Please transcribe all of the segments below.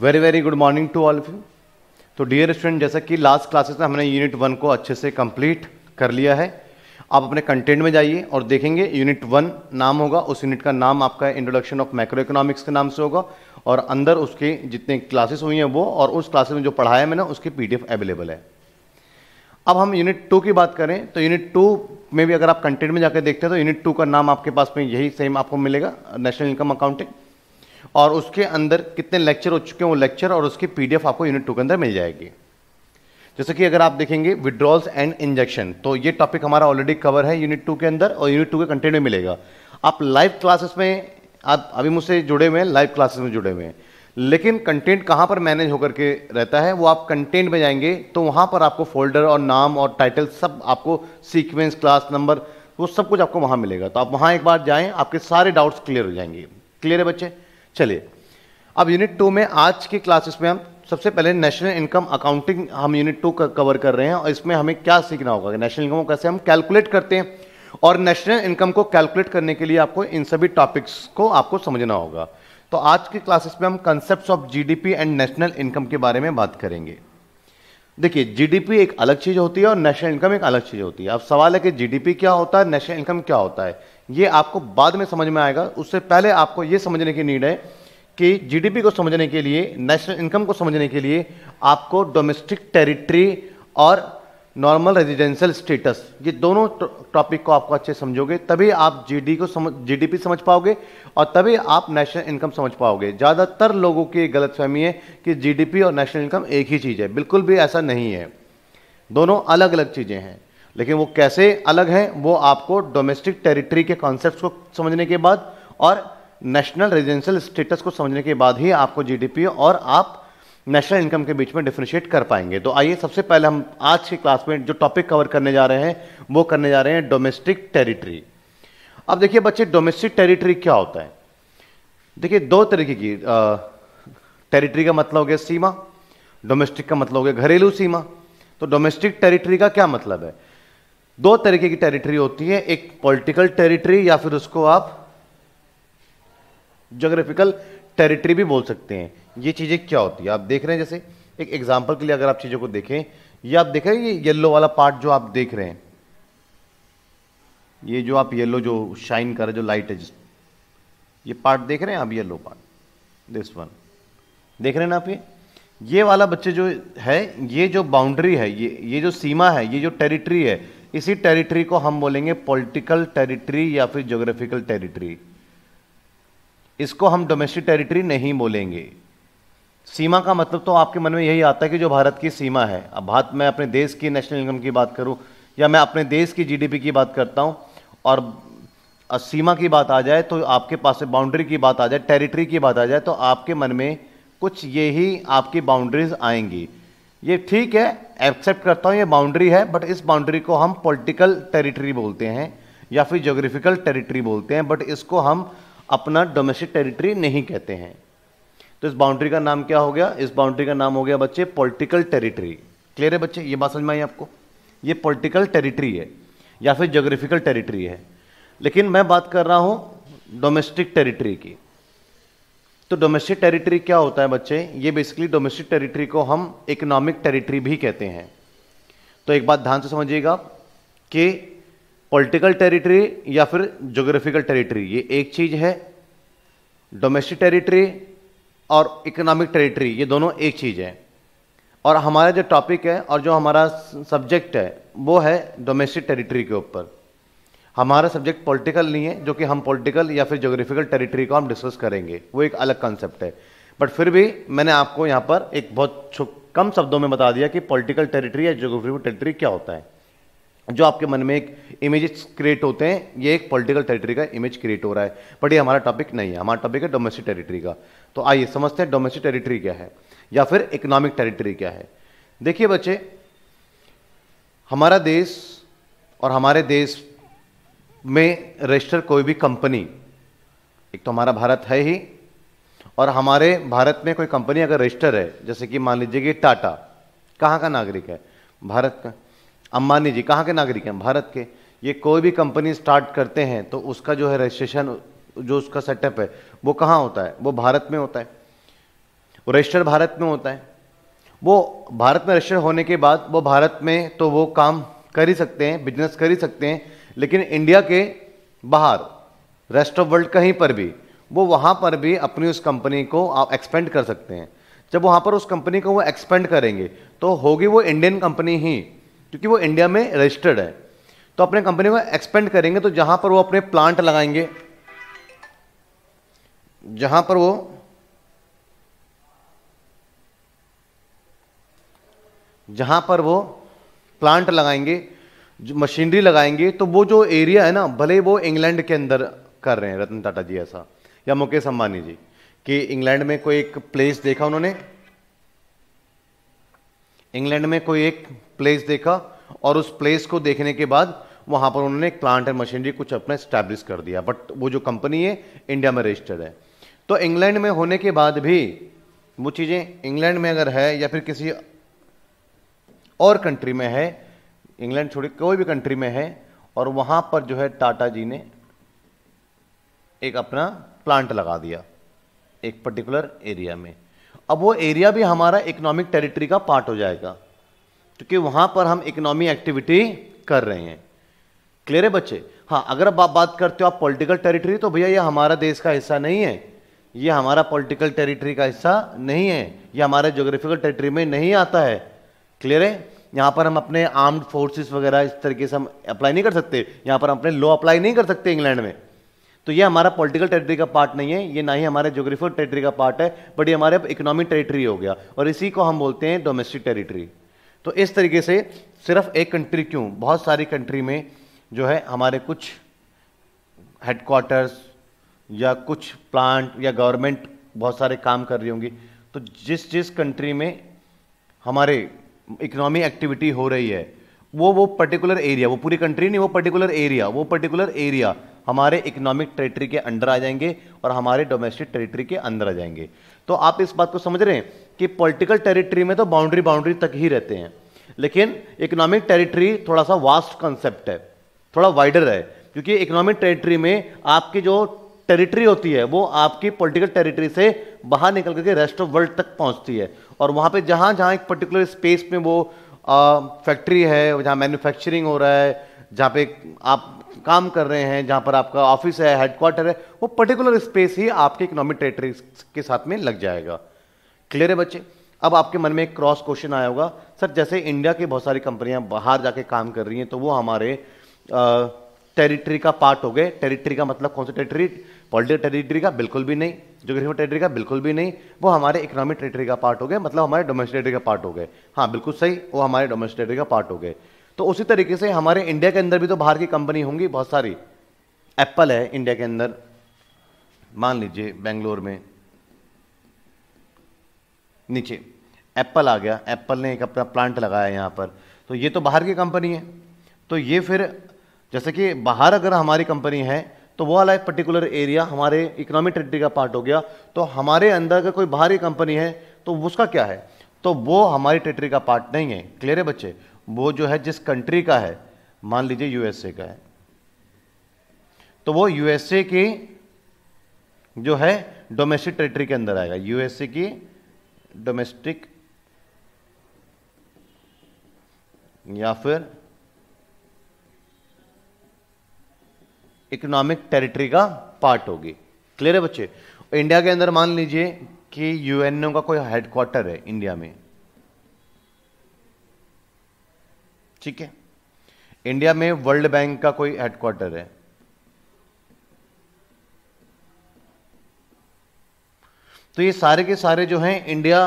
Very very good morning to all of you तो dear student जैसा कि last classes में हमने यूनिट वन को अच्छे से कंप्लीट कर लिया है आप अपने कंटेंट में जाइए और देखेंगे यूनिट वन नाम होगा उस यूनिट का नाम आपका इंट्रोडक्शन ऑफ माइक्रो इकोनॉमिक्स के नाम से होगा और अंदर उसके जितने क्लासेस हुई हैं वो और उस क्लासेस में जो पढ़ाया मैंने उसकी एफ अवेलेबल है अब हम यूनिट टू की बात करें तो यूनिट टू में भी अगर आप कंटेंट में जाकर देखते हैं तो यूनिट टू का नाम आपके पास में यही सेम आपको मिलेगा नेशनल इनकम अकाउंटिंग और उसके अंदर कितने लेक्चर हो चुके हैं वो लेक्चर और उसकी पीडीएफ आपको यूनिट टू के अंदर मिल जाएगी जैसे कि अगर आप देखेंगे विड्रॉल्स एंड इंजेक्शन तो ये टॉपिक हमारा ऑलरेडी कवर है यूनिट टू के अंदर और यूनिट टू के कंटेंट में मिलेगा आप लाइव क्लासेस में आप अभी मुझसे जुड़े हुए हैं लाइव क्लासेस में जुड़े हुए हैं लेकिन कंटेंट कहाँ पर मैनेज होकर के रहता है वो आप कंटेंट में जाएंगे तो वहाँ पर आपको फोल्डर और नाम और टाइटल सब आपको सीक्वेंस क्लास नंबर वो सब कुछ आपको वहाँ मिलेगा तो आप वहाँ एक बार जाएँ आपके सारे डाउट्स क्लियर हो जाएंगे क्लियर है बच्चे चलिए अब यूनिट टू में आज की क्लासेस में हम सबसे पहले नेशनल इनकम अकाउंटिंग हम यूनिट टू कवर कर रहे हैं और इसमें हमें क्या सीखना होगा नेशनल इनकम कैसे हम कैलकुलेट करते हैं और नेशनल इनकम को कैलकुलेट करने के लिए आपको इन सभी टॉपिक्स को आपको समझना होगा तो आज की क्लासेस में हम concept of GDP and national income के बारे में बात करेंगे देखिए जीडीपी एक अलग चीज़ होती है और नेशनल इनकम एक अलग चीज़ होती है अब सवाल है कि जीडीपी क्या होता है नेशनल इनकम क्या होता है ये आपको बाद में समझ में आएगा उससे पहले आपको ये समझने की नीड है कि जीडीपी को समझने के लिए नेशनल इनकम को समझने के लिए आपको डोमेस्टिक टेरिटरी और नॉर्मल रेजिडेंशियल स्टेटस ये दोनों टॉपिक को आपको अच्छे समझोगे तभी आप जीडी को समझ जीडीपी समझ पाओगे और तभी आप नेशनल इनकम समझ पाओगे ज़्यादातर लोगों की गलत फहमी है कि जीडीपी और नेशनल इनकम एक ही चीज़ है बिल्कुल भी ऐसा नहीं है दोनों अलग अलग चीज़ें हैं लेकिन वो कैसे अलग हैं वो आपको डोमेस्टिक टेरिटरी के कॉन्सेप्ट को समझने के बाद और नेशनल रेजिडेंशियल स्टेटस को समझने के बाद ही आपको जी और आप नेशनल इनकम के बीच में डिफ्रेंशिएट कर पाएंगे तो आइए सबसे पहले हम आज के क्लास में जो टॉपिक कवर करने जा रहे हैं वो करने जा रहे हैं डोमेस्टिक टेरिटरी अब देखिए बच्चे डोमेस्टिक टेरिटरी क्या होता है देखिए दो तरीके की टेरिटरी का मतलब हो गया सीमा डोमेस्टिक का मतलब हो गया घरेलू सीमा तो डोमेस्टिक टेरिटरी का क्या मतलब है दो तरीके की टेरिटरी होती है एक पॉलिटिकल टेरिटरी या फिर उसको आप जोग्राफिकल टेरिटरी भी बोल सकते हैं ये चीज़ें क्या होती है आप देख रहे हैं जैसे एक एग्जाम्पल के लिए अगर आप चीज़ों को देखें ये आप देख रहे हैं ये येल्लो वाला पार्ट जो आप देख रहे हैं ये जो आप येलो जो शाइन कर रहे जो लाइट है जिस ये पार्ट देख रहे हैं आप येलो पार्ट दिस वन देख रहे हैं ना आप ये ये वाला बच्चे जो है ये जो बाउंड्री है ये ये जो सीमा है ये जो टेरिटरी है इसी टेरिटरी को हम बोलेंगे पॉलिटिकल टेरिटरी या फिर ज्योग्राफिकल टेरिटरी इसको हम डोमेस्टिक टेरिटरी नहीं बोलेंगे सीमा का मतलब तो आपके मन में यही आता है कि जो भारत की सीमा है अब भारत मैं अपने देश की नेशनल इनकम की बात करूं या मैं अपने देश की जीडीपी की बात करता हूं और सीमा की बात आ जाए तो आपके पास से बाउंड्री की बात आ जाए टेरिटरी की बात आ जाए तो आपके मन में कुछ ये ही आपकी बाउंड्रीज आएंगी ये ठीक है एक्सेप्ट करता हूँ ये बाउंड्री है बट इस बाउंड्री को हम पॉलिटिकल टेरिटरी बोलते हैं या फिर जोग्राफिकल टेरिटरी बोलते हैं बट इसको हम अपना डोमेस्टिक टेरिटरी नहीं कहते हैं तो इस बाउंड्री का नाम क्या हो गया इस बाउंड्री का नाम हो गया बच्चे पॉलिटिकल टेरिटरी क्लियर है बच्चे ये बात समझ में आई आपको ये पॉलिटिकल टेरिटरी है या फिर जोग्राफिकल टेरिटरी है लेकिन मैं बात कर रहा हूँ डोमेस्टिक टेरिटरी की तो डोमेस्टिक टेरिटरी क्या होता है बच्चे ये बेसिकली डोमेस्टिक टेरिटरी को हम इकोनॉमिक टेरिटरी भी कहते हैं तो एक बात ध्यान से समझिएगा कि पॉलिटिकल टेरिटरी या फिर जोग्राफिकल टेरिटरी ये एक चीज़ है डोमेस्टिक टेरिटरी और इकोनॉमिक टेरिटरी ये दोनों एक चीज़ है और हमारा जो टॉपिक है और जो हमारा सब्जेक्ट है वो है डोमेस्टिक टेरिटरी के ऊपर हमारा सब्जेक्ट पॉलिटिकल नहीं है जो कि हम पॉलिटिकल या फिर जोग्राफिकल टेरिटरी को हम डिस्कस करेंगे वो एक अलग कॉन्सेप्ट है बट फिर भी मैंने आपको यहाँ पर एक बहुत कम शब्दों में बता दिया कि पॉलिटिकल टेरिटरी या जोग्राफिकल टेरिटरी क्या होता है जो आपके मन में एक इमेज क्रिएट होते हैं ये एक पॉलिटिकल टेरिटरी का इमेज क्रिएट हो रहा है बट ये हमारा टॉपिक नहीं है हमारा टॉपिक है डोमेस्टिक टेरिटरी का तो आइए समझते हैं डोमेस्टिक टेरिटरी क्या है या फिर इकोनॉमिक टेरिटरी क्या है देखिए बच्चे हमारा देश और हमारे देश में रजिस्टर कोई भी कंपनी एक तो हमारा भारत है ही और हमारे भारत में कोई कंपनी अगर रजिस्टर है जैसे कि मान लीजिए कि टाटा कहाँ का नागरिक है भारत का अंबानी जी कहाँ के नागरिक हैं भारत के ये कोई भी कंपनी स्टार्ट करते हैं तो उसका जो है रजिस्ट्रेशन जो उसका सेटअप है वो कहाँ होता है वो भारत में होता है रजिस्टर भारत में होता है वो भारत में रजिस्टर होने के बाद वो भारत में तो वो काम कर ही सकते हैं बिजनेस कर ही सकते हैं लेकिन इंडिया के बाहर रेस्ट ऑफ वर्ल्ड कहीं पर भी वो वहाँ पर भी अपनी उस कंपनी को आप एक्सपेंड कर सकते हैं जब वहाँ पर उस कंपनी को वो एक्सपेंड करेंगे तो होगी वो इंडियन कंपनी ही क्योंकि वो इंडिया में रजिस्टर्ड है तो अपने कंपनी को एक्सपेंड करेंगे तो जहां पर वो अपने प्लांट लगाएंगे जहां पर वो जहां पर वो प्लांट लगाएंगे मशीनरी लगाएंगे तो वो जो एरिया है ना भले वो इंग्लैंड के अंदर कर रहे हैं रतन टाटा जी ऐसा या मुकेश अंबानी जी कि इंग्लैंड में कोई एक प्लेस देखा उन्होंने इंग्लैंड में कोई एक प्लेस देखा और उस प्लेस को देखने के बाद वहाँ पर उन्होंने प्लांट एंड मशीनरी कुछ अपना स्टैब्लिश कर दिया बट वो जो कंपनी है इंडिया में रजिस्टर्ड है तो इंग्लैंड में होने के बाद भी वो चीज़ें इंग्लैंड में अगर है या फिर किसी और कंट्री में है इंग्लैंड छोड़ कोई भी कंट्री में है और वहाँ पर जो है टाटा जी ने एक अपना प्लांट लगा दिया एक पर्टिकुलर एरिया में अब वो एरिया भी हमारा इकोनॉमिक टेरिटरी का पार्ट हो जाएगा क्योंकि वहां पर हम इकोनॉमी एक्टिविटी कर रहे हैं क्लियर है बच्चे हाँ अगर आप बात करते हो आप पॉलिटिकल टेरिटरी तो भैया ये हमारा देश का हिस्सा नहीं है ये हमारा पॉलिटिकल टेरिटरी का हिस्सा नहीं है ये हमारे जोग्राफिकल टेरिटरी में नहीं आता है क्लियर है यहाँ पर हम अपने आर्म्ड फोर्सेस वगैरह इस तरीके से हम अप्लाई नहीं कर सकते यहाँ पर हम अपने लॉ अप्लाई नहीं कर सकते इंग्लैंड में तो ये हमारा पॉलिटिकल टेरिटरी का पार्ट नहीं है ये ना ही हमारे जोग्राफिकल टेरिटरी का पार्ट है बट ये हमारे इकोनॉमिक टेरिटरी हो गया और इसी को हम बोलते हैं डोमेस्टिक टेरिटरी तो इस तरीके से सिर्फ एक कंट्री क्यों बहुत सारी कंट्री में जो है हमारे कुछ हेडक्वार्टर्स या कुछ प्लांट या गवर्नमेंट बहुत सारे काम कर रही होंगी तो जिस जिस कंट्री में हमारे इकोनॉमी एक्टिविटी हो रही है वो वो पर्टिकुलर एरिया वो पूरी कंट्री नहीं वो पर्टिकुलर एरिया वो पर्टिकुलर एरिया हमारे इकोनॉमिक टेरिटरी के अंडर आ जाएंगे और हमारे डोमेस्टिक टेरिटरी के अंदर आ जाएंगे तो आप इस बात को समझ रहे हैं कि पॉलिटिकल टेरिटरी में तो बाउंड्री बाउंड्री तक ही रहते हैं लेकिन इकोनॉमिक टेरिटरी थोड़ा सा वास्ट कॉन्सेप्ट है थोड़ा वाइडर है क्योंकि इकोनॉमिक टेरिटरी में आपकी जो टेरिटरी होती है वो आपकी पॉलिटिकल टेरिटरी से बाहर निकल करके रेस्ट ऑफ वर्ल्ड तक पहुंचती है और वहाँ पे जहाँ जहाँ एक पर्टिकुलर स्पेस में वो फैक्ट्री है जहाँ मैन्युफैक्चरिंग हो रहा है जहाँ पे आप काम कर रहे हैं जहाँ पर आपका ऑफिस है हेडक्वार्टर है वो पर्टिकुलर स्पेस ही आपके इकोनॉमिक टेरिटरी के साथ में लग जाएगा क्लियर है बच्चे अब आपके मन में एक क्रॉस क्वेश्चन आया होगा सर जैसे इंडिया की बहुत सारी कंपनियां बाहर जाके काम कर रही हैं तो वो हमारे टेरिटरी का पार्ट हो गए टेरिटरी का मतलब कौन सा टेरिटरी पॉलिटिकल टेरिटरी का बिल्कुल भी नहीं जोग्राफिकल टेरिटरी का बिल्कुल भी नहीं वो हमारे इकोनॉमिक टेरिटरी का पार्ट हो गए मतलब हमारे डोमेस्टिक टेरिटरी का पार्ट हो गए हाँ बिल्कुल सही वो हमारे डोमेस्टिक टेरिटरी का पार्ट हो गए तो उसी तरीके से हमारे इंडिया के अंदर भी तो बाहर की कंपनी होंगी बहुत सारी एप्पल है इंडिया के अंदर मान लीजिए बेंगलोर में नीचे एप्पल आ गया एप्पल ने एक अपना प्लांट लगाया यहाँ पर तो ये तो बाहर की कंपनी है तो ये फिर जैसे कि बाहर अगर हमारी कंपनी है तो वो वाला पर्टिकुलर एरिया हमारे इकोनॉमिक टेरिटरी का पार्ट हो गया तो हमारे अंदर अगर कोई बाहरी कंपनी है तो उसका क्या है तो वो हमारी टेरिटरी का पार्ट नहीं है क्लियर है बच्चे वो जो है जिस कंट्री का है मान लीजिए यूएसए का है तो वो यूएसए की जो है डोमेस्टिक टेरिटरी के अंदर आएगा यूएसए की डोमेस्टिक या फिर इकोनॉमिक टेरिटरी का पार्ट होगी क्लियर है बच्चे इंडिया के अंदर मान लीजिए कि यूएनओ का कोई हेडक्वार्टर है इंडिया में ठीक है इंडिया में वर्ल्ड बैंक का कोई हेडक्वार्टर है तो ये सारे के सारे जो हैं इंडिया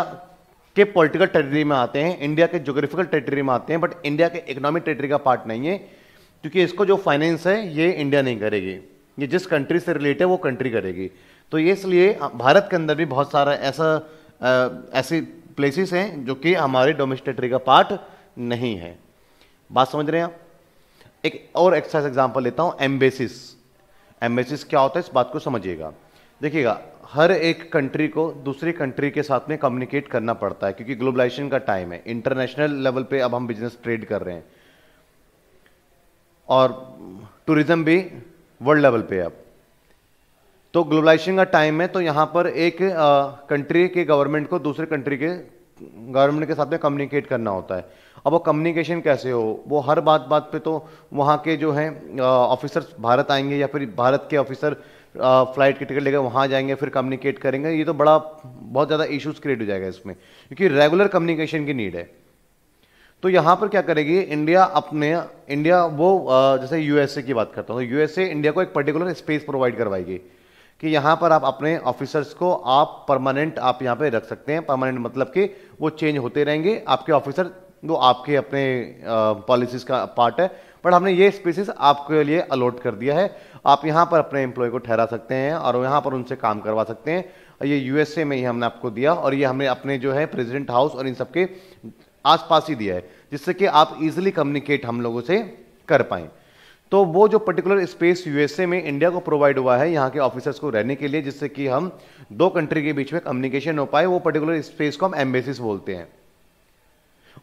के पॉलिटिकल टेरिटरी में आते हैं इंडिया के जोग्राफिकल टेरिटरी में आते हैं बट इंडिया के इकोनॉमिक टेरिटरी का पार्ट नहीं है क्योंकि इसको जो फाइनेंस है ये इंडिया नहीं करेगी ये जिस कंट्री से रिलेटेड है वो कंट्री करेगी तो ये इसलिए भारत के अंदर भी बहुत सारा ऐसा ऐसी प्लेसेस हैं जो कि हमारे टेरिटरी का पार्ट नहीं है बात समझ रहे हैं आप एक और एक्सरसाइज एग्जाम्पल लेता हूँ एम्बेसिस एम्बेसिस क्या होता है इस बात को समझिएगा देखिएगा हर एक कंट्री को दूसरी कंट्री के साथ में कम्युनिकेट करना पड़ता है क्योंकि ग्लोबलाइजेशन का टाइम है इंटरनेशनल लेवल पे अब हम बिजनेस ट्रेड कर रहे हैं और टूरिज्म भी वर्ल्ड लेवल पे अब तो ग्लोबलाइजेशन का टाइम है तो यहाँ पर एक कंट्री के गवर्नमेंट को दूसरे कंट्री के गवर्नमेंट के साथ में कम्युनिकेट करना होता है अब वो कम्युनिकेशन कैसे हो वो हर बात बात पे तो वहाँ के जो हैं ऑफिसर्स भारत आएंगे या फिर भारत के ऑफिसर फ्लाइट की टिकट लेकर वहाँ जाएंगे फिर कम्युनिकेट करेंगे ये तो बड़ा बहुत ज़्यादा इश्यूज क्रिएट हो जाएगा इसमें क्योंकि रेगुलर कम्युनिकेशन की नीड है तो यहाँ पर क्या करेगी इंडिया अपने इंडिया वो जैसे यूएसए की बात करता हूँ तो यूएसए इंडिया को एक पर्टिकुलर स्पेस प्रोवाइड करवाएगी कि यहाँ पर आप अपने ऑफिसर्स को आप परमानेंट आप यहाँ पे रख सकते हैं परमानेंट मतलब कि वो चेंज होते रहेंगे आपके ऑफिसर वो आपके अपने पॉलिसीज़ का पार्ट है बट हमने ये स्पेसिस आपके लिए अलॉट कर दिया है आप यहाँ पर अपने एम्प्लॉय को ठहरा सकते हैं और यहाँ पर उनसे काम करवा सकते हैं ये यूएसए में ही हमने आपको दिया और ये हमने अपने जो है प्रेजिडेंट हाउस और इन सबके आसपास ही दिया है जिससे कि आप इजिली कम्युनिकेट हम लोगों से कर पाए तो वो जो पर्टिकुलर स्पेस यूएसए में इंडिया को प्रोवाइड हुआ है यहाँ के ऑफिसर्स को रहने के लिए जिससे कि हम दो कंट्री के बीच में कम्युनिकेशन हो पाए वो पर्टिकुलर स्पेस को हम एम्बेसिस बोलते हैं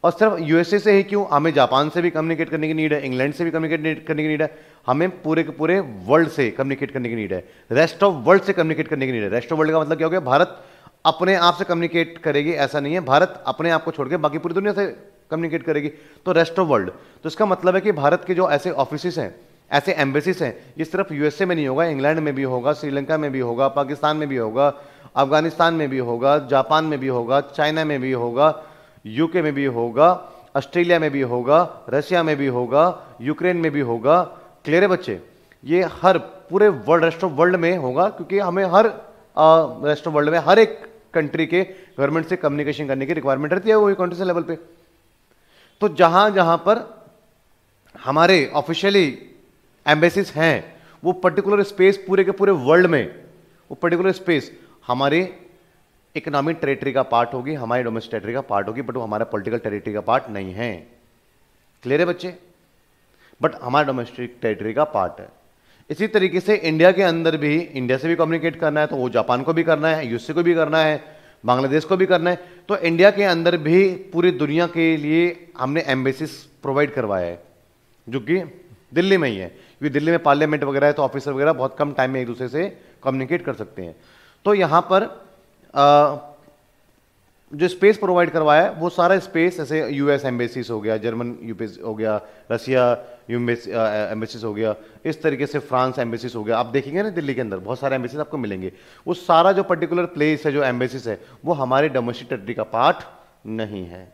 और सिर्फ यूएसए से ही क्यों हमें जापान से भी कम्युनिकेट करने की नीड है इंग्लैंड से भी कम्युनिकेट करने की नीड है हमें पूरे के पूरे वर्ल्ड से कम्युनिकेट करने की नीड है रेस्ट ऑफ वर्ल्ड से कम्युनिकेट करने की नीड है रेस्ट ऑफ वर्ल्ड का मतलब क्या हो गया भारत अपने आप से कम्युनिकेट करेगी ऐसा नहीं है भारत अपने आप को छोड़ के बाकी पूरी दुनिया से कम्युनिकेट करेगी तो रेस्ट ऑफ वर्ल्ड तो इसका मतलब है कि भारत के जो ऐसे ऑफिस हैं ऐसे एम्बेसीज हैं ये सिर्फ यूएसए में नहीं होगा इंग्लैंड में भी होगा श्रीलंका में भी होगा पाकिस्तान में भी होगा अफगानिस्तान में भी होगा जापान में भी होगा चाइना में भी होगा यूके में भी होगा ऑस्ट्रेलिया में भी होगा रशिया में भी होगा यूक्रेन में भी होगा क्लियर है बच्चे ये हर पूरे वर्ल्ड रेस्ट ऑफ वर्ल्ड में होगा क्योंकि हमें हर रेस्ट ऑफ वर्ल्ड में हर एक कंट्री के गवर्नमेंट से कम्युनिकेशन करने की रिक्वायरमेंट रहती है वही से लेवल पे तो जहां जहां पर हमारे ऑफिशियली एम्बेसीज हैं वो पर्टिकुलर स्पेस पूरे के पूरे वर्ल्ड में वो पर्टिकुलर स्पेस हमारे इकोनॉमिक टेरिटरी का पार्ट होगी हमारी डोमेस्टिक टेरिटरी का पार्ट होगी बट वो हमारा पॉलिटिकल टेरिटरी का पार्ट नहीं है क्लियर है बच्चे बट हमारा डोमेस्टिक टेरिटरी का पार्ट है इसी तरीके से इंडिया के अंदर भी इंडिया से भी कम्युनिकेट करना है तो वो जापान को भी करना है यूएसए को भी करना है बांग्लादेश को भी करना है तो इंडिया के अंदर भी पूरी दुनिया के लिए हमने एम्बेसिस प्रोवाइड करवाया है जो कि दिल्ली में ही है क्योंकि दिल्ली में पार्लियामेंट वगैरह है तो ऑफिसर वगैरह बहुत कम टाइम में एक दूसरे से कम्युनिकेट कर सकते हैं तो यहाँ पर जो स्पेस प्रोवाइड करवाया है वो सारा स्पेस जैसे यूएस एम्बेसीज हो गया जर्मन यूपीस हो गया रसिया एम्बेसीज हो गया इस तरीके से फ्रांस एम्बेसीज हो गया आप देखेंगे ना दिल्ली के अंदर बहुत सारे एम्बेसीज आपको मिलेंगे वो सारा जो पर्टिकुलर प्लेस है जो एम्बेसीज है वो हमारे डोमेस्टिक टेरिटरी का पार्ट नहीं है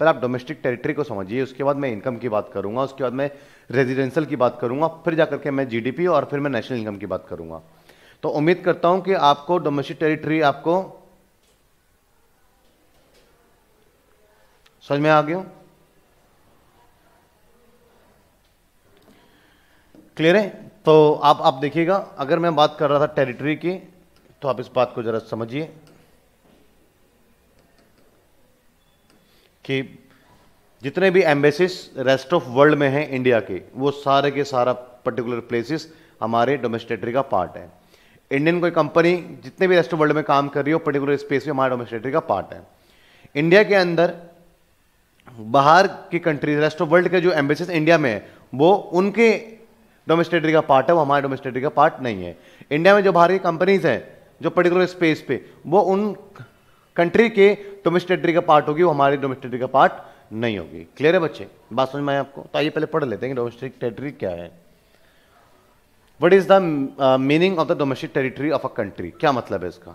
पर आप डोमेस्टिक टेरिटरी को समझिए उसके बाद मैं इनकम की बात करूंगा उसके बाद मैं रेजिडेंशियल की बात करूंगा फिर जा करके मैं जीडीपी और फिर मैं नेशनल इनकम की बात करूंगा तो उम्मीद करता हूं कि आपको डोमेस्टिक टेरिटरी आपको समझ में आ गया क्लियर है तो आप आप देखिएगा अगर मैं बात कर रहा था टेरिटरी की तो आप इस बात को जरा समझिए कि जितने भी एम्बेसिस रेस्ट ऑफ वर्ल्ड में हैं इंडिया के वो सारे के सारा पर्टिकुलर प्लेसेस हमारे डोमेस्टेटरी का पार्ट है इंडियन कोई कंपनी जितने भी रेस्ट वर्ल्ड में काम कर रही हो पर्टिकुलर स्पेस में हमारे डोमेस्टेटरी का पार्ट है इंडिया के अंदर बाहर की कंट्रीज रेस्ट ऑफ वर्ल्ड के जो एम्बेसीज इंडिया में है वो उनके डोमेस्टेटरी का पार्ट है वो हमारे डोमेस्टेटरी का पार्ट नहीं है इंडिया में जो बाहर की कंपनीज हैं जो पर्टिकुलर स्पेस पे वो उन कंट्री के डोमेस्टेटरी का पार्ट होगी वो हमारी डोमेस्टेटरी का पार्ट नहीं होगी क्लियर है बच्चे बात समझ में आए आपको तो आइए पहले पढ़ लेते हैं कि डोमेस्टिक टेरिटरी क्या है what is the meaning of the domestic territory of a country क्या मतलब है इसका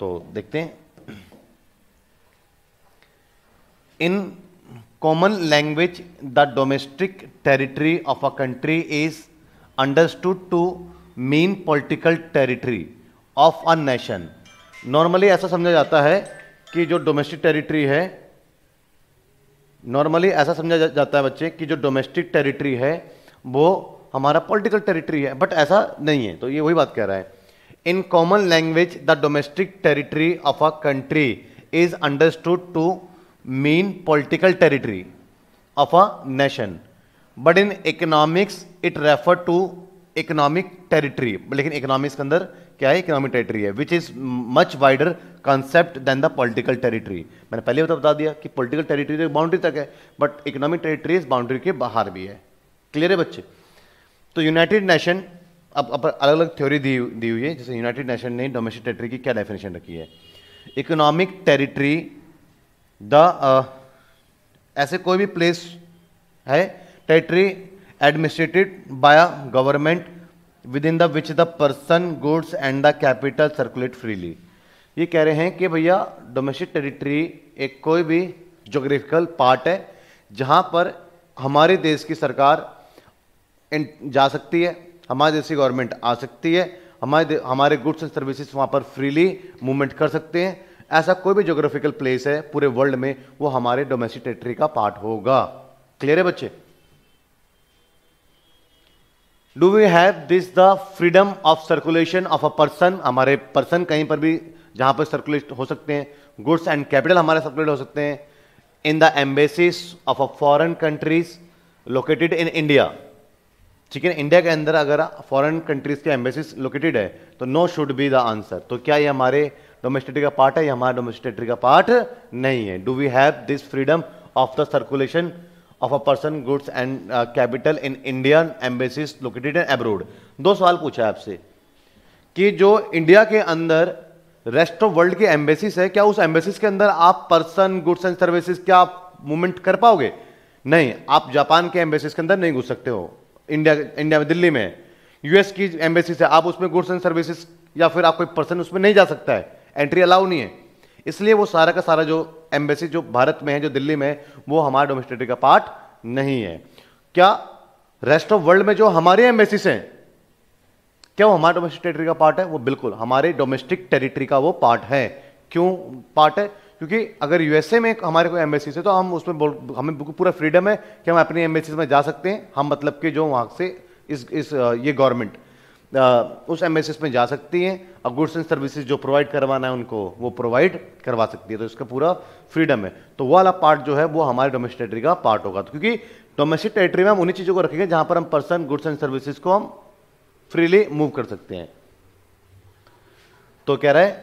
तो देखते हैं in common language the domestic territory of a country is understood to mean political territory of a nation normally ऐसा समझा जाता है कि जो डोमेस्टिक टेरिटरी है नॉर्मली ऐसा समझा जाता है बच्चे कि जो डोमेस्टिक टेरिटरी है वो हमारा पॉलिटिकल टेरिटरी है बट ऐसा नहीं है तो ये वही बात कह रहा है in common language the domestic territory of a country is understood to mean political territory of a nation but in economics it refer to economic territory लेकिन इकोनॉमिक्स के अंदर क्या है इकोनॉमिक टेरिटरी है which is much wider concept than the political territory मैंने पहले बता तो बता दिया कि पॉलिटिकल टेरिटरी तो बाउंड्री तक है बट इकोनॉमिक टेरिटरी इस बाउंड्री के बाहर भी है क्लियर है बच्चे तो यूनाइटेड नेशन अब अपन अलग अलग थ्योरी दी दी हुई है जैसे यूनाइटेड नेशन ने डोमेस्टिक टेरिटरी की क्या डेफिनेशन रखी है इकोनॉमिक टेरिटरी द ऐसे कोई भी प्लेस है territory administered by government within the which the person goods and the capital circulate freely ये कह रहे हैं कि भैया डोमेस्टिक टेरिटरी एक कोई भी जोग्राफिकल पार्ट है जहाँ पर हमारे देश की सरकार जा सकती है हमारे देश की गवर्नमेंट आ सकती है हमारे हमारे गुड्स एंड सर्विसेज वहाँ पर फ्रीली मूवमेंट कर सकते हैं ऐसा कोई भी जोग्राफिकल प्लेस है पूरे वर्ल्ड में वो हमारे डोमेस्टिक टेरिटरी का पार्ट होगा क्लियर है बच्चे do we have this the freedom of circulation of a person हमारे पर्सन कहीं पर भी जहां पर सर्कुलेट हो सकते हैं गुड्स एंड कैपिटल हमारे सर्कुलेट हो सकते हैं in the embassies of a foreign countries located in India ठीक है इंडिया के अंदर अगर फॉरेन कंट्रीज के एम्बेसीज लोकेटेड है तो no should be the answer तो क्या ये हमारे डोमेस्टिक का पार्ट है या हमारे डोमेस्टिक का पार्ट नहीं है do we have this freedom of the circulation of a person goods and capital in Indian embassies located and abroad दो सवाल पूछा है आपसे कि जो इंडिया के अंदर रेस्ट ऑफ वर्ल्ड के एम्बेसीज है क्या उस एम्बेसीज के अंदर आप पर्सन गुड्स एंड सर्विसेज क्या मूवमेंट कर पाओगे नहीं आप जापान के एम्बेसीज के अंदर नहीं घुस सकते हो इंडिया इंडिया में दिल्ली में यूएस की एम्बेसी से आप उसमें गुड्स एंड सर्विसेज या फिर आप कोई पर्सन उसमें नहीं जा सकता है एंट्री अलाउ नहीं है इसलिए वो सारा का सारा जो एम्बेसी जो भारत में है जो दिल्ली में है वो हमारे डोमेस्टिटी का पार्ट नहीं है क्या रेस्ट ऑफ वर्ल्ड में जो हमारे एम्बेसीस हैं क्या वो हमारे डोमेस्टिक टेरिटरी का पार्ट है वो बिल्कुल हमारे डोमेस्टिक टेरिटरी का वो पार्ट है क्यों पार्ट है क्योंकि अगर यूएसए में हमारे कोई एम्बेसीज है तो हम उसमें बोल हमें पूरा फ्रीडम है कि हम अपनी एम्बेसीज में जा सकते हैं हम मतलब कि जो वहाँ से इस इस ये गवर्नमेंट उस एम्बेसीज में जा सकती हैं और गुड्स एंड सर्विसेज जो प्रोवाइड करवाना है उनको वो प्रोवाइड करवा सकती है तो इसका पूरा फ्रीडम है तो वो वाला पार्ट जो है वो हमारे डोमेस्टिक टेरेटरी का पार्ट होगा तो क्योंकि डोमेस्टिक टेरेटरी में हम उन्हीं चीज़ों को रखेंगे जहाँ पर हम पर्सन गुड्स एंड सर्विसेज को हम फ्रीली मूव कर सकते हैं तो कह रहे हैं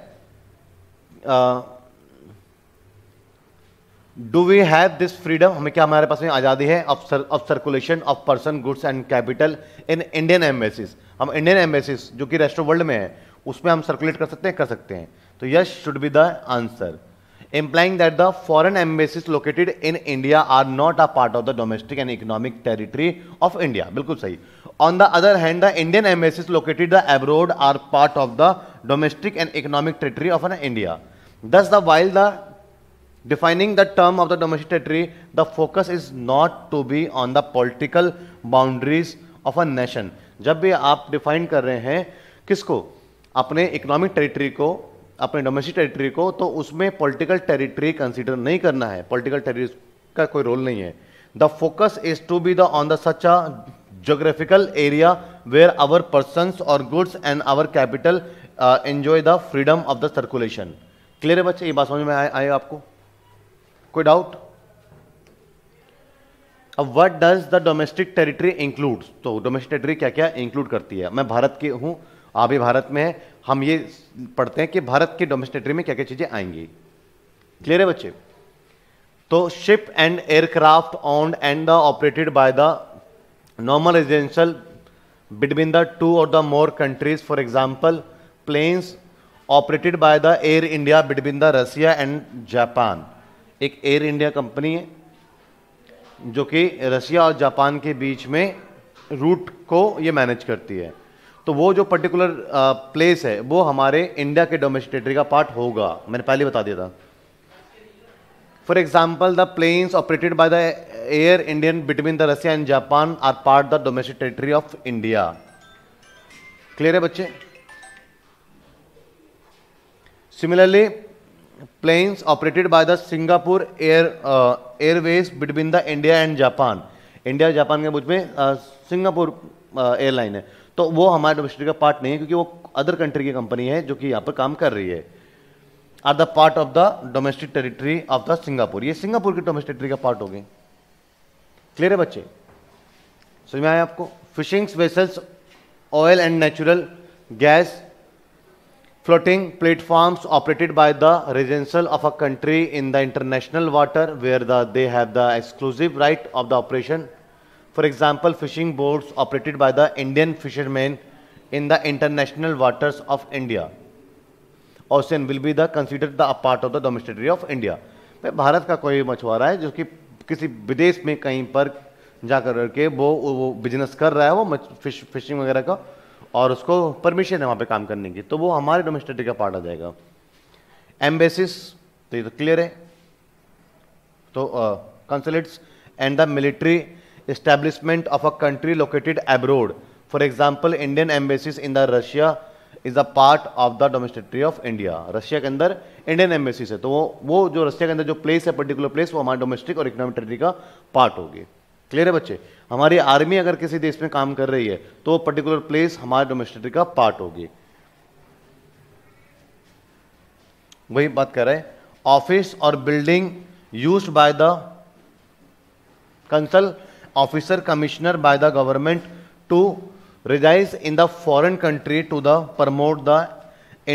do we have this freedom हमें क्या हमारे पास में आज़ादी है of circulation of person goods and capital in Indian embassies हम इंडियन एम्बेसीज जो कि रेस्ट ऑफ वर्ल्ड में है उसमें हम सर्कुलेट कर सकते हैं कर सकते हैं तो yes should be the answer implying that the foreign embassies located in India are not a part of the domestic and economic territory of India बिल्कुल सही on the other hand the Indian embassies located the abroad are part of the domestic and economic territory of an India thus the while the defining the term of the demonstratory the focus is not to be on the political boundaries of a nation जब भी आप define कर रहे हैं किसको अपने economic territory को अपने डोमेस्टिक टेरिटरी को तो उसमें पॉलिटिकल टेरिटरी कंसीडर नहीं करना है पॉलिटिकल टेरिटरी का कोई रोल नहीं है the focus is to be the on the such a geographical area where our persons or goods and our capital uh, enjoy the freedom of the circulation clear है बच्चे ये बात समझ में आए आए आपको कोई डाउट अब what does the domestic territory include तो डोमेस्टिक टेरिटरी क्या क्या इंक्लूड करती है मैं भारत के हूं आप भी भारत में है हम ये पढ़ते हैं कि भारत के डोमेस्टिक टेरिटरी में क्या क्या चीज़ें आएंगी क्लियर है बच्चे तो ship and aircraft on and the operated by the normal residential between the two और the more countries for example planes operated by the Air India between the Russia and Japan एक Air India company है जो कि रसिया और Japan के बीच में root को ये मैनेज करती है तो वो जो पर्टिकुलर प्लेस uh, है वो हमारे इंडिया के डोमेस्टिक का पार्ट होगा मैंने पहले बता दिया था for example the planes operated by the Air Indian between the Russia and Japan are part the domestic territory of India clear है बच्चे similarly planes operated by the Singapore Air uh, Airways between the India and Japan. India Japan के बीच में Singapore uh, airline uh, है तो वो हमारे domestic का पार्ट नहीं है क्योंकि वो अदर कंट्री की कंपनी है जो कि यहाँ पर काम कर रही है are the part of the domestic territory of the Singapore ये सिंगापुर की डोमेस्टिक टेरिटरी का पार्ट हो गए क्लियर है बच्चे समझ में आया आपको fishings vessels oil and natural gas Floating platforms operated by the residential of a country in the international water where the, they have the exclusive right of the operation. For example, fishing boats operated by the Indian fishermen in the international waters of India. Ocean will be the considered the a part of the domesticated of India. भाई भारत का कोई मछुआरा है जो कि किसी विदेश में कहीं पर जा कर के वो वो बिजनेस कर रहा है वो फिश फिशिंग वगैरह का और उसको परमिशन है वहाँ पे काम करने की तो वो हमारे डोमेस्टिटी का पार्ट आ जाएगा एम्बेसिस तो ये तो क्लियर है तो consulates and the military establishment of a country located abroad for example Indian embassies in the Russia is a part of the domestic territory of India Russia के अंदर इंडियन एम्बेसिस है तो वो वो जो रशिया के अंदर जो प्लेस है पर्टिकुलर प्लेस वो हमारे डोमेस्टिक और इकोनॉमिक ट्रेटरी का पार्ट होगी क्लियर है बच्चे हमारी आर्मी अगर किसी देश में काम कर रही है तो पर्टिकुलर प्लेस हमारे डोमेस्टिटी का पार्ट होगी वही बात कर रहे हैं ऑफिस और building use by the consul officer commissioner by the government to reside in the foreign country to the promote the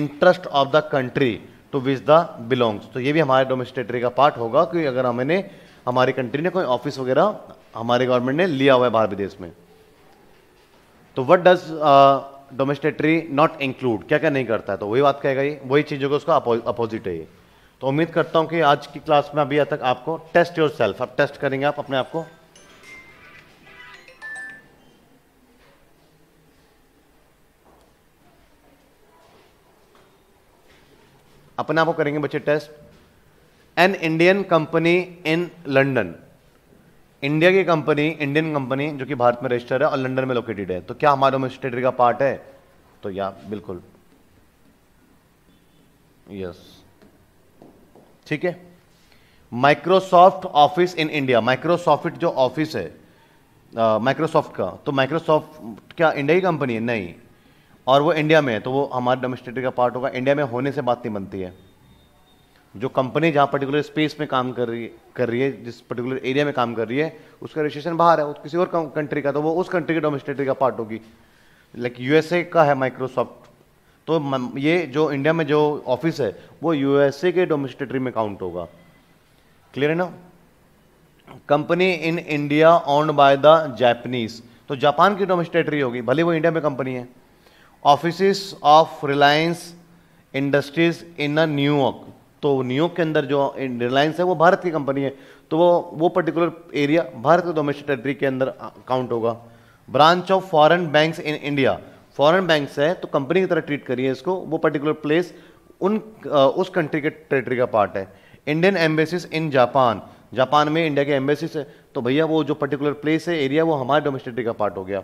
interest of the country to which the belongs तो ये भी हमारे डोमेस्टिक का पार्ट होगा कि अगर हमने हमारी कंट्री ने कोई ऑफिस वगैरह हमारे गवर्नमेंट ने लिया हुआ है बाहर विदेश में तो what does domestic territory not include क्या क्या नहीं करता है तो वही बात कहेगा ये वही चीज़ों का उसका अपोजिट है ये तो उम्मीद करता हूँ कि आज की क्लास में अभी तक आपको टेस्ट योर सेल्फ आप टेस्ट करेंगे आप अपने आप को अपने आप को करेंगे बच्चे test an Indian company in London India की कंपनी इंडियन कंपनी जो कि भारत में रजिस्टर है और लंदन में लोकेटेड है तो क्या हमारे होम का पार्ट है तो या बिल्कुल यस ठीक है Microsoft office in India Microsoft जो ऑफिस है माइक्रोसॉफ्ट uh, का तो माइक्रोसॉफ्ट क्या इंडिया की कंपनी है नहीं और वो इंडिया में है तो वो हमारे डोमेस्टिक का पार्ट होगा इंडिया में होने से बात नहीं बनती है जो कंपनी जहाँ पर्टिकुलर स्पेस में काम कर रही है कर रही है जिस पर्टिकुलर एरिया में काम कर रही है उसका रजिस्ट्रेशन बाहर है किसी और कंट्री का तो वो उस कंट्री के डोमेस्टेटरी का पार्ट होगी लाइक यूएसए का है माइक्रोसॉफ्ट तो ये जो इंडिया में जो ऑफिस है वो यूएसए के डोमेस्टेटरी में काउंट होगा क्लियर है ना company in India owned by the Japanese तो जापान की डोमेस्टेटरी होगी भले वो इंडिया में कंपनी है office of Reliance Industries in New York तो नियो के अंदर जो रिलायंस है वो भारत की कंपनी है तो वो वो पर्टिकुलर एरिया भारत के डोमेस्टिक टेरिटरी के अंदर काउंट होगा branch of foreign banks in India foreign banks है तो कंपनी की तरह ट्रीट करिए इसको वो पर्टिकुलर प्लेस उन उस कंट्री के टेरिटरी का पार्ट है Indian embassies in Japan Japan में इंडिया के एम्बेसिस है तो भैया वो जो पर्टिकुलर प्लेस है एरिया वो हमारे डोमेस्टिक का पार्ट हो गया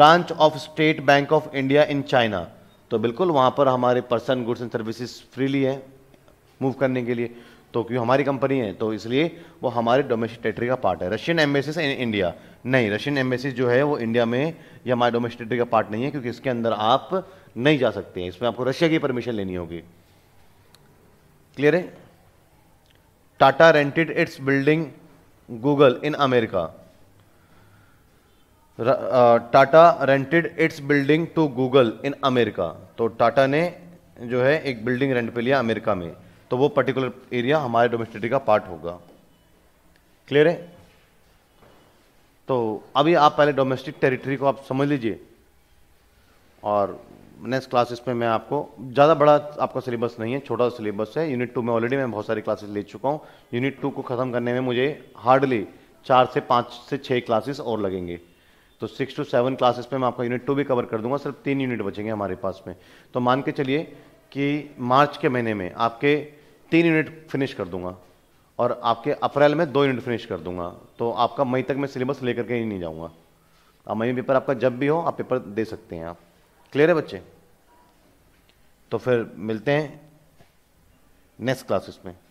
branch of State Bank of India in China तो बिल्कुल वहाँ पर हमारे person goods and services freely है मूव करने के लिए तो क्यों हमारी कंपनी है तो इसलिए वो हमारे डोमेस्टिक टेरेटरी का पार्ट है रशियन एम्बेसी इन इंडिया नहीं रशियन एम्बेसी जो है वो इंडिया में या हमारे डोमेस्टिक टेटरी का पार्ट नहीं है क्योंकि इसके अंदर आप नहीं जा सकते हैं इसमें आपको रशिया की परमिशन लेनी होगी क्लियर है Tata rented its building Google in America Tata rented its building to Google in America तो टाटा ने जो है एक बिल्डिंग रेंट पे लिया अमेरिका में तो वो पर्टिकुलर एरिया हमारे डोमेस्टिटी का पार्ट होगा क्लियर है तो अभी आप पहले डोमेस्टिक टेरिटरी को आप समझ लीजिए और नेक्स्ट क्लासेस में मैं आपको ज़्यादा बड़ा आपका सिलेबस नहीं है छोटा सा सिलेबस है यूनिट टू में ऑलरेडी मैं बहुत सारी क्लासेस ले चुका हूँ यूनिट टू को ख़त्म करने में मुझे हार्डली चार से पाँच से छः क्लासेस और लगेंगे तो सिक्स टू सेवन क्लासेस में मैं आपका यूनिट टू भी कवर कर दूंगा सिर्फ तीन यूनिट बचेंगे हमारे पास में तो मान के चलिए कि मार्च के महीने में आपके तीन यूनिट फिनिश कर दूंगा और आपके अप्रैल में दो यूनिट फिनिश कर दूंगा तो आपका मई तक मैं सिलेबस लेकर के ही नहीं जाऊँगा अब मई पेपर आपका जब भी हो आप पेपर दे सकते हैं आप क्लियर है बच्चे तो फिर मिलते हैं नेक्स्ट क्लासेस में